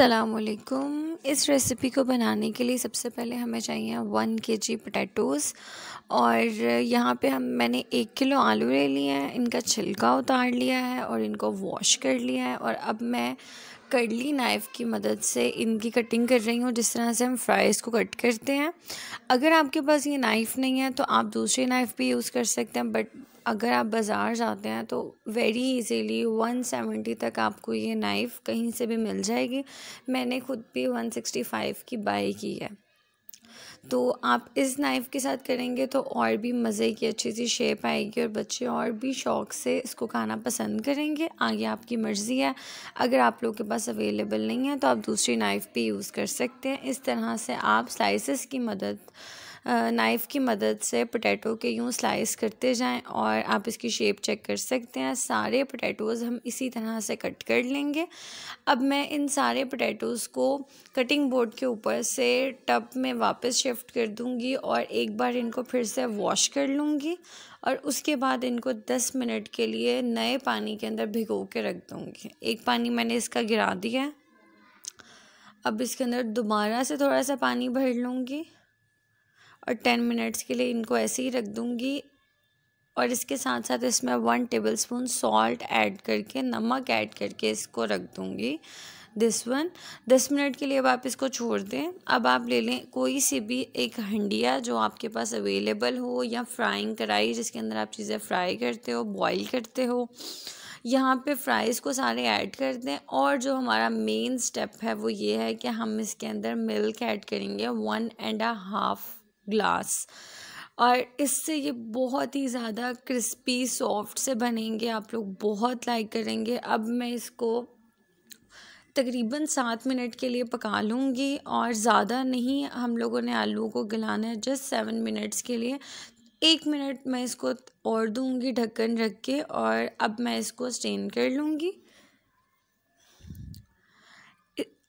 असलकुम इस रेसिपी को बनाने के लिए सबसे पहले हमें चाहिए वन के जी पटेटोज़ और यहाँ पे हम मैंने एक किलो आलू ले लिए हैं इनका छिलका उतार लिया है और इनको वॉश कर लिया है और अब मैं कड़ली नाइफ़ की मदद से इनकी कटिंग कर रही हूँ जिस तरह से हम फ्राइज़ को कट करते हैं अगर आपके पास ये नाइफ़ नहीं है तो आप दूसरी नाइफ़ भी यूज़ कर सकते हैं बट अगर आप बाज़ार जाते हैं तो वेरी इजीली वन सेवेंटी तक आपको ये नाइफ़ कहीं से भी मिल जाएगी मैंने खुद भी वन सिक्सटी फाइव की बाई की है तो आप इस नाइफ़ के साथ करेंगे तो और भी मज़े की अच्छी सी शेप आएगी और बच्चे और भी शौक़ से इसको खाना पसंद करेंगे आगे आपकी मर्ज़ी है अगर आप लोग के पास अवेलेबल नहीं है तो आप दूसरी नाइफ़ भी यूज़ कर सकते हैं इस तरह से आप स्लाइसेस की मदद नाइफ़ की मदद से पोटैटो के यूँ स्लाइस करते जाएं और आप इसकी शेप चेक कर सकते हैं सारे पोटैटोज़ हम इसी तरह से कट कर लेंगे अब मैं इन सारे पोटैटोज़ को कटिंग बोर्ड के ऊपर से टब में वापस शिफ्ट कर दूँगी और एक बार इनको फिर से वॉश कर लूँगी और उसके बाद इनको दस मिनट के लिए नए पानी के अंदर भिगो के रख दूँगी एक पानी मैंने इसका गिरा दिया अब इसके अंदर दोबारा से थोड़ा सा पानी भर लूँगी और टेन मिनट्स के लिए इनको ऐसे ही रख दूँगी और इसके साथ साथ इसमें one table spoon salt add करके नमक ऐड करके इसको रख दूँगी दिस वन दस मिनट के लिए अब आप इसको छोड़ दें अब आप ले लें कोई सी भी एक हंडिया जो आपके पास अवेलेबल हो या फ्राइंग कढ़ाई जिसके अंदर आप चीज़ें फ्राई करते हो बॉईल करते हो यहाँ पे फ्राइज़ को सारे ऐड कर दें और जो हमारा मेन स्टेप है वो ये है कि हम इसके अंदर मिल्क ऐड करेंगे वन एंड हाफ़ ग्लास और इससे ये बहुत ही ज़्यादा क्रिस्पी सॉफ्ट से बनेंगे आप लोग बहुत लाइक करेंगे अब मैं इसको तकरीबन सात मिनट के लिए पका लूँगी और ज़्यादा नहीं हम लोगों ने आलू को गलाना है जस्ट सेवन मिनट्स के लिए एक मिनट मैं इसको और दूँगी ढक्कन रख के और अब मैं इसको स्टेन कर लूँगी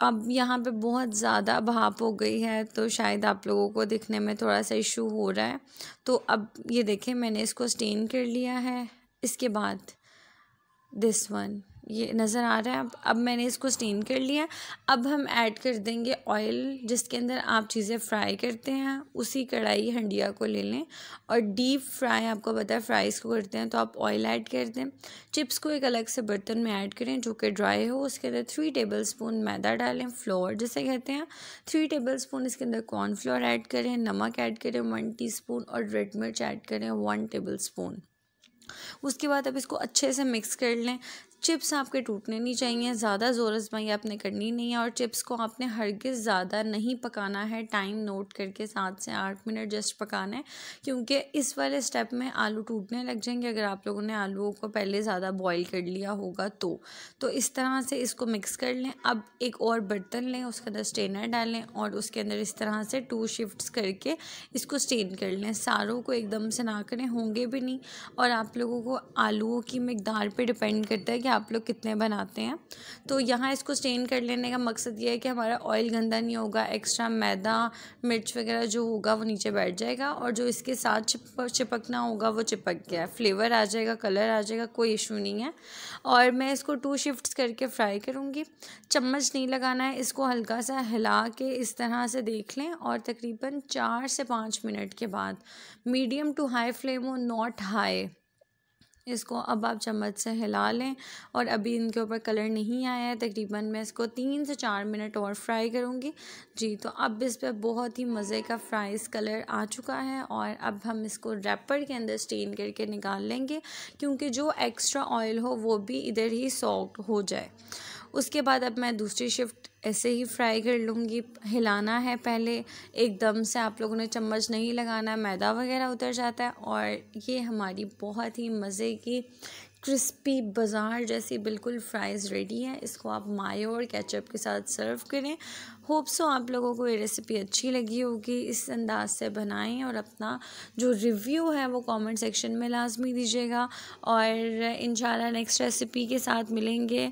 अब यहाँ पे बहुत ज़्यादा भाप हो गई है तो शायद आप लोगों को दिखने में थोड़ा सा इशू हो रहा है तो अब ये देखें मैंने इसको स्टेन कर लिया है इसके बाद दिस वन ये नज़र आ रहा है अब अब मैंने इसको स्टीम कर लिया अब हम ऐड कर देंगे ऑयल जिसके अंदर आप चीज़ें फ्राई करते हैं उसी कढ़ाई हंडिया को ले लें और डीप फ्राई आपको पता है फ्राइज़ को करते हैं तो आप ऑयल ऐड कर दें चिप्स को एक अलग से बर्तन में ऐड करें जो कि ड्राई हो उसके अंदर थ्री टेबल स्पून मैदा डालें फ्लोर जिसे कहते हैं थ्री टेबल स्पून इसके अंदर कॉर्नफ्लोर ऐड करें नमक ऐड करें वन टी स्पून और रेड मिर्च ऐड करें वन टेबल स्पून उसके बाद अब इसको अच्छे से मिक्स कर लें चिप्स आपके टूटने नहीं चाहिए ज़्यादा ज़ोर आजमाई आपने करनी नहीं है और चिप्स को आपने हरगिज़ ज़्यादा नहीं पकाना है टाइम नोट करके सात से आठ मिनट जस्ट पकाना है क्योंकि इस वाले स्टेप में आलू टूटने लग जाएंगे अगर आप लोगों ने आलूओं को पहले ज़्यादा बॉयल कर लिया होगा तो तो इस तरह से इसको मिक्स कर लें अब एक और बर्तन लें उसके अंदर स्टेनर डालें और उसके अंदर इस तरह से टू शिफ्ट करके इसको स्टेन कर लें सारों को एकदम से ना करें होंगे भी नहीं और आप लोगों को आलूओं की मकदार पर डिपेंड करता है कि आप लोग कितने बनाते हैं तो यहाँ इसको स्टेन कर लेने का मकसद ये है कि हमारा ऑयल गंदा नहीं होगा एक्स्ट्रा मैदा मिर्च वगैरह जो होगा वो नीचे बैठ जाएगा और जो इसके साथ चिप चिपकना होगा वो चिपक गया फ्लेवर आ जाएगा कलर आ जाएगा कोई इशू नहीं है और मैं इसको टू शिफ्ट करके फ्राई करूँगी चम्मच नहीं लगाना है इसको हल्का सा हिला के इस तरह से देख लें और तकरीबन चार से पाँच मिनट के बाद मीडियम टू हाई फ्लेम हो नॉट हाई इसको अब आप चम्मच से हिला लें और अभी इनके ऊपर कलर नहीं आया है तकरीबन मैं इसको तीन से चार मिनट और फ्राई करूँगी जी तो अब इस पर बहुत ही मज़े का फ्राइज़ कलर आ चुका है और अब हम इसको रैपर के अंदर स्टेन करके निकाल लेंगे क्योंकि जो एक्स्ट्रा ऑयल हो वो भी इधर ही सॉफ्ट हो जाए उसके बाद अब मैं दूसरी शिफ्ट ऐसे ही फ्राई कर लूँगी हिलाना है पहले एकदम से आप लोगों ने चम्मच नहीं लगाना मैदा वगैरह उतर जाता है और ये हमारी बहुत ही मज़े की क्रिस्पी बाज़ार जैसी बिल्कुल फ्राइज़ रेडी है इसको आप मायो और केचप के साथ सर्व करें होप सो आप लोगों को ये रेसिपी अच्छी लगी होगी इस अंदाज से बनाएं और अपना जो रिव्यू है वो कमेंट सेक्शन में लाजमी दीजिएगा और इन नेक्स्ट रेसिपी के साथ मिलेंगे